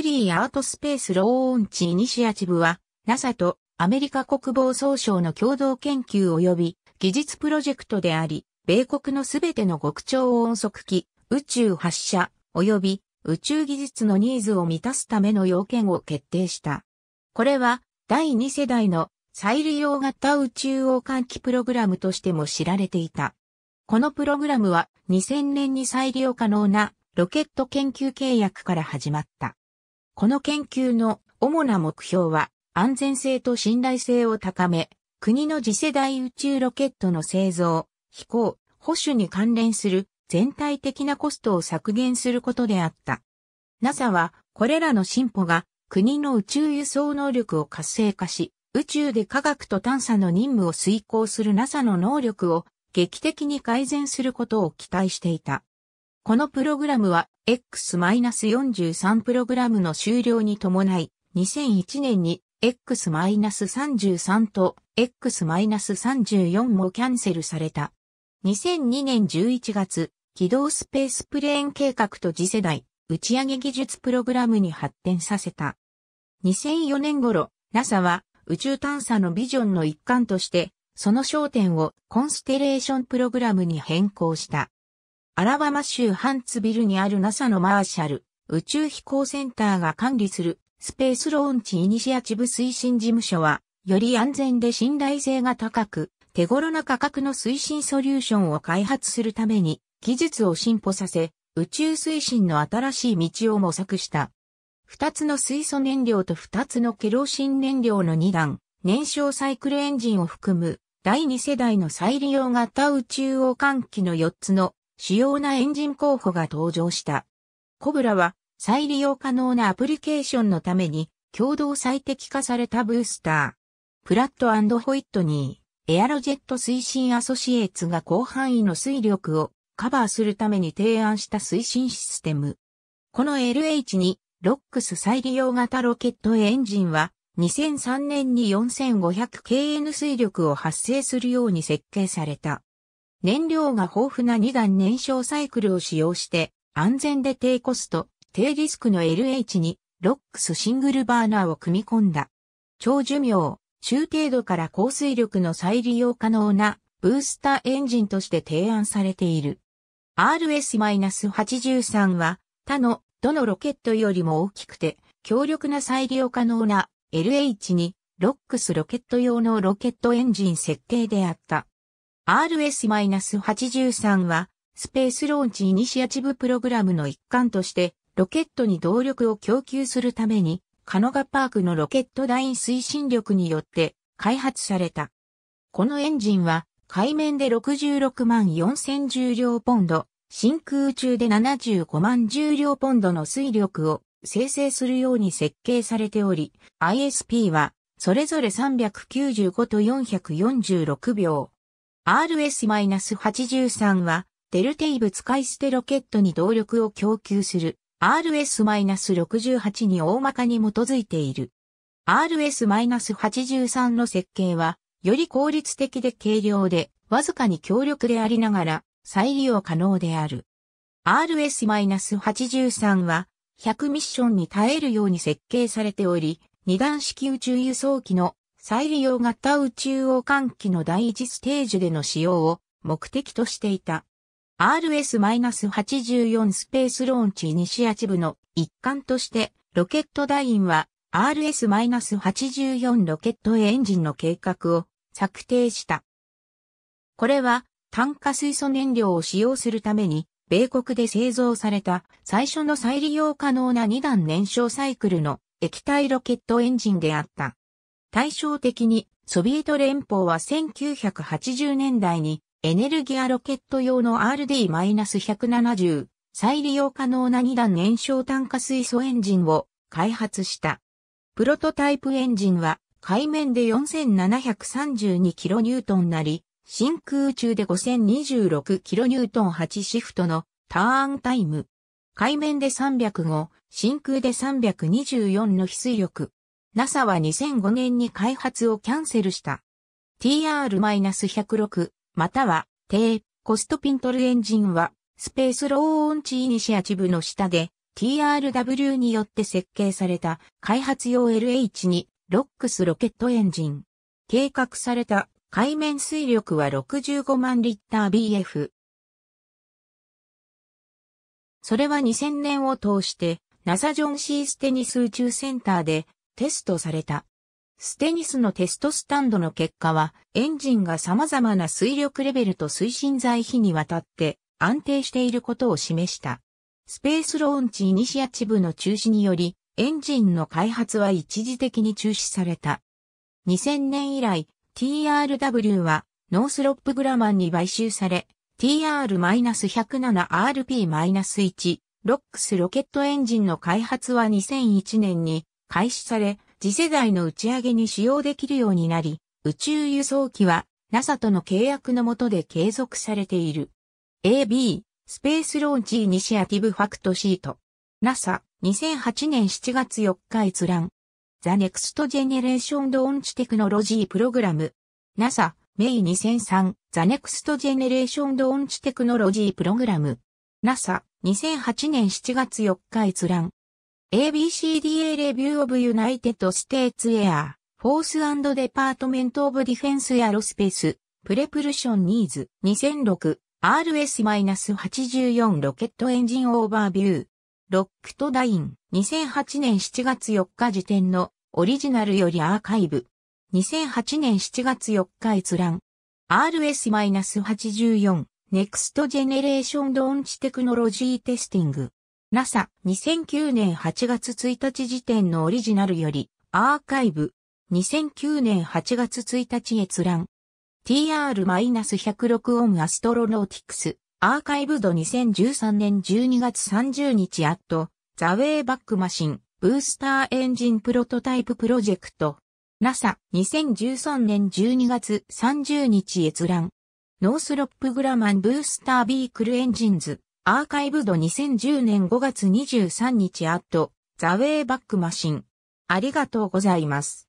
3アートスペースローオンチイニシアチブは、NASA とアメリカ国防総省の共同研究及び技術プロジェクトであり、米国のすべての極超音速機、宇宙発射、及び宇宙技術のニーズを満たすための要件を決定した。これは第2世代の再利用型宇宙王換気プログラムとしても知られていた。このプログラムは2000年に再利用可能なロケット研究契約から始まった。この研究の主な目標は、安全性と信頼性を高め、国の次世代宇宙ロケットの製造、飛行、保守に関連する全体的なコストを削減することであった。NASA はこれらの進歩が国の宇宙輸送能力を活性化し、宇宙で科学と探査の任務を遂行する NASA の能力を劇的に改善することを期待していた。このプログラムは X-43 プログラムの終了に伴い、2001年に X-33 と X-34 もキャンセルされた。2002年11月、軌道スペースプレーン計画と次世代打ち上げ技術プログラムに発展させた。2004年頃、NASA は宇宙探査のビジョンの一環として、その焦点をコンステレーションプログラムに変更した。アラバマ州ハンツビルにある NASA のマーシャル宇宙飛行センターが管理するスペースローンチイニシアチブ推進事務所は、より安全で信頼性が高く、手頃な価格の推進ソリューションを開発するために、技術を進歩させ、宇宙推進の新しい道を模索した。二つの水素燃料と二つのケロシン燃料の二段、燃焼サイクルエンジンを含む、第二世代の再利用型宇宙王換気の四つの主要なエンジン候補が登場した。コブラは再利用可能なアプリケーションのために共同最適化されたブースター。プラットホイットニー、エアロジェット推進アソシエーツが広範囲の水力をカバーするために提案した推進システム。この LH2 ロックス再利用型ロケットエンジンは2003年に 4500kN 水力を発生するように設計された。燃料が豊富な2段燃焼サイクルを使用して、安全で低コスト、低リスクの LH に、ロックスシングルバーナーを組み込んだ。長寿命、中程度から降水力の再利用可能なブースターエンジンとして提案されている。RS-83 は他のどのロケットよりも大きくて強力な再利用可能な LH にロックスロケット用のロケットエンジン設計であった。RS-83 は、スペースローンチイニシアチブプログラムの一環として、ロケットに動力を供給するために、カノガパークのロケットイン推進力によって開発された。このエンジンは、海面で66万4千重量ポンド、真空中で75万重量ポンドの水力を生成するように設計されており、ISP は、それぞれ395と446秒。RS-83 は、デルテイブ使い捨てロケットに動力を供給する RS-68 に大まかに基づいている。RS-83 の設計は、より効率的で軽量で、わずかに強力でありながら、再利用可能である。RS-83 は、100ミッションに耐えるように設計されており、二段式宇宙輸送機の再利用型宇宙王換機の第一ステージでの使用を目的としていた。RS-84 スペースローンチイニシアチブの一環として、ロケット団員は RS-84 ロケットエンジンの計画を策定した。これは炭化水素燃料を使用するために、米国で製造された最初の再利用可能な2段燃焼サイクルの液体ロケットエンジンであった。対照的に、ソビエト連邦は1980年代にエネルギアロケット用の RD-170 再利用可能な2段燃焼炭化水素エンジンを開発した。プロトタイプエンジンは海面で 4732kN なり、真空中で 5026kN8 シフトのターンタイム。海面で305、真空で324の非水力。NASA は2005年に開発をキャンセルした。TR-106 または低コストピントルエンジンはスペースローオンチイニシアチブの下で TRW によって設計された開発用 LH2 ロックスロケットエンジン。計画された海面水力は65万リッター BF。それは2000年を通して NASA ジョン・シーステニス宇宙センターでテストされた。ステニスのテストスタンドの結果は、エンジンが様々な水力レベルと推進材比にわたって安定していることを示した。スペースローンチイニシアチブの中止により、エンジンの開発は一時的に中止された。2000年以来、TRW はノースロップグラマンに買収され、TR-107RP-1 ロックスロケットエンジンの開発は2001年に開始され、次世代の打ち上げに使用できるようになり、宇宙輸送機は NASA との契約のもとで継続されている。AB、スペースローンチイニシアティブファクトシート。NASA、2008年7月4日閲覧。The Next Generation Launch Technology Program。NASA、May 2003、The Next Generation Launch Technology Program。NASA、2008年7月4日閲覧。ABCDA レビューオブユナイテッドステーツエア、フォースデパートメントオブディフェンスエアロスペース、プレプ o ションニーズ2006 RS-84 ロケットエンジンオーバービュー。ロックとダイン2008年7月4日時点のオリジナルよりアーカイブ。2008年7月4日閲覧。RS-84 ネクストジェネレーションド c ンチテクノロジーテスティング。NASA、2009年8月1日時点のオリジナルより、アーカイブ、2009年8月1日閲覧。TR-106 オンアストロノーティクス、アーカイブド2013年12月30日アット、ザウェイバックマシン、ブースターエンジンプロトタイププロジェクト。NASA、2013年12月30日閲覧。ノースロップグラマンブースタービークルエンジンズ。アーカイブド2010年5月23日アット、ザウェイバックマシン。ありがとうございます。